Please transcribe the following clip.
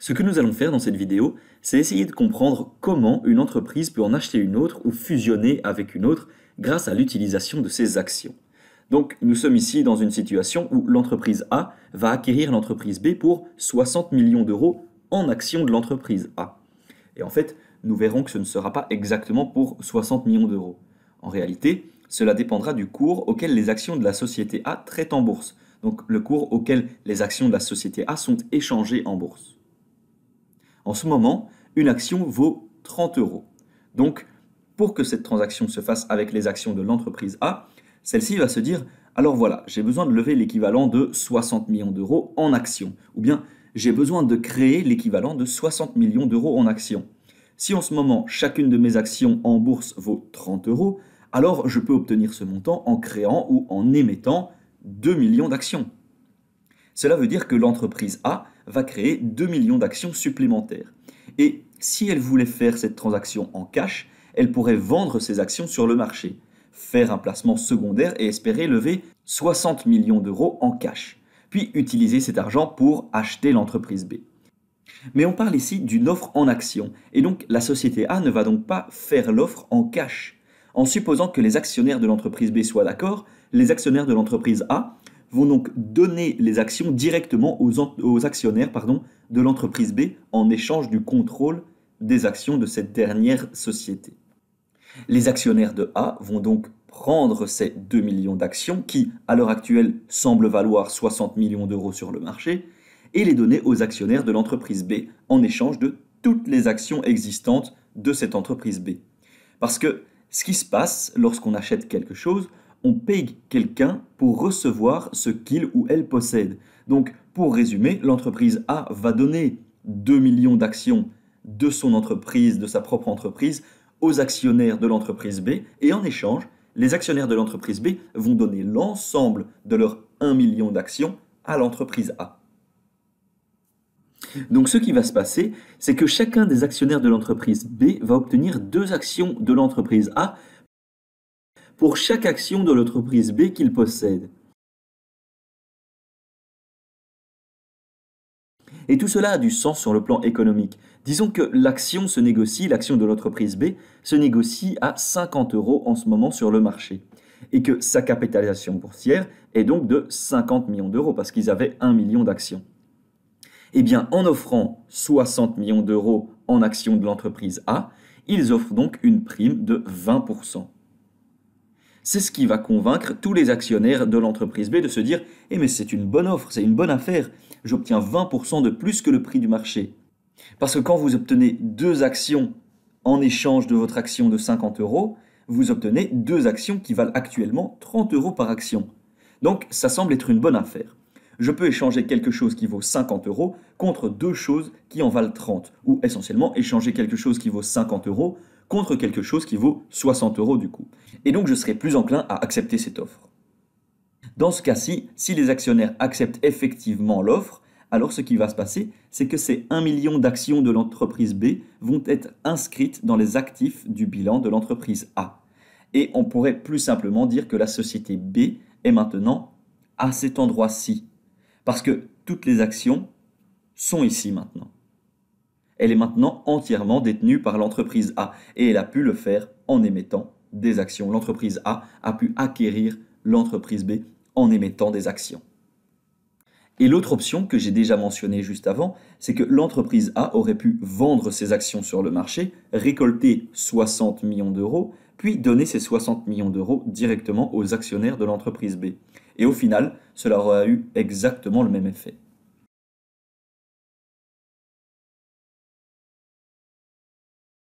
Ce que nous allons faire dans cette vidéo, c'est essayer de comprendre comment une entreprise peut en acheter une autre ou fusionner avec une autre grâce à l'utilisation de ses actions. Donc nous sommes ici dans une situation où l'entreprise A va acquérir l'entreprise B pour 60 millions d'euros en actions de l'entreprise A. Et en fait, nous verrons que ce ne sera pas exactement pour 60 millions d'euros. En réalité, cela dépendra du cours auquel les actions de la société A traitent en bourse, donc le cours auquel les actions de la société A sont échangées en bourse. En ce moment, une action vaut 30 euros. Donc, pour que cette transaction se fasse avec les actions de l'entreprise A, celle-ci va se dire, alors voilà, j'ai besoin de lever l'équivalent de 60 millions d'euros en actions. Ou bien, j'ai besoin de créer l'équivalent de 60 millions d'euros en actions. Si en ce moment, chacune de mes actions en bourse vaut 30 euros, alors je peux obtenir ce montant en créant ou en émettant 2 millions d'actions. Cela veut dire que l'entreprise A va créer 2 millions d'actions supplémentaires. Et si elle voulait faire cette transaction en cash, elle pourrait vendre ses actions sur le marché, faire un placement secondaire et espérer lever 60 millions d'euros en cash, puis utiliser cet argent pour acheter l'entreprise B. Mais on parle ici d'une offre en action, et donc la société A ne va donc pas faire l'offre en cash. En supposant que les actionnaires de l'entreprise B soient d'accord, les actionnaires de l'entreprise A vont donc donner les actions directement aux, actionnaires pardon, de l'entreprise B en échange du contrôle des actions de cette dernière société. Les actionnaires de A vont donc prendre ces 2 millions d'actions qui, à l'heure actuelle, semblent valoir 60 millions d'euros sur le marché et les donner aux actionnaires de l'entreprise B en échange de toutes les actions existantes de cette entreprise B. Parce que ce qui se passe lorsqu'on achète quelque chose, on paye quelqu'un pour recevoir ce qu'il ou elle possède. Donc, pour résumer, l'entreprise A va donner 2 millions d'actions de son entreprise, de sa propre entreprise, aux actionnaires de l'entreprise B, et en échange, les actionnaires de l'entreprise B vont donner l'ensemble de leurs 1 million d'actions à l'entreprise A. Donc ce qui va se passer, c'est que chacun des actionnaires de l'entreprise B va obtenir deux actions de l'entreprise A pour chaque action de l'entreprise B qu'il possède. Et tout cela a du sens sur le plan économique. Disons que l'action se négocie, l'action de l'entreprise B se négocie à 50 euros en ce moment sur le marché. Et que sa capitalisation boursière est donc de 50 millions d'euros parce qu'ils avaient 1 million d'actions. Eh bien, en offrant 60 millions d'euros en actions de l'entreprise A, ils offrent donc une prime de 20%. C'est ce qui va convaincre tous les actionnaires de l'entreprise B de se dire Eh mais c'est une bonne offre, c'est une bonne affaire, j'obtiens 20% de plus que le prix du marché. Parce que quand vous obtenez deux actions en échange de votre action de 50 euros, vous obtenez deux actions qui valent actuellement 30 euros par action. Donc ça semble être une bonne affaire. Je peux échanger quelque chose qui vaut 50 euros contre deux choses qui en valent 30, ou essentiellement échanger quelque chose qui vaut 50 euros contre quelque chose qui vaut 60 euros du coup. Et donc je serai plus enclin à accepter cette offre. Dans ce cas-ci, si les actionnaires acceptent effectivement l'offre, alors ce qui va se passer, c'est que ces 1 million d'actions de l'entreprise B vont être inscrites dans les actifs du bilan de l'entreprise A. Et on pourrait plus simplement dire que la société B est maintenant à cet endroit-ci. Parce que toutes les actions sont ici maintenant elle est maintenant entièrement détenue par l'entreprise A et elle a pu le faire en émettant des actions. L'entreprise A a pu acquérir l'entreprise B en émettant des actions. Et l'autre option que j'ai déjà mentionnée juste avant, c'est que l'entreprise A aurait pu vendre ses actions sur le marché, récolter 60 millions d'euros, puis donner ces 60 millions d'euros directement aux actionnaires de l'entreprise B. Et au final, cela aura eu exactement le même effet.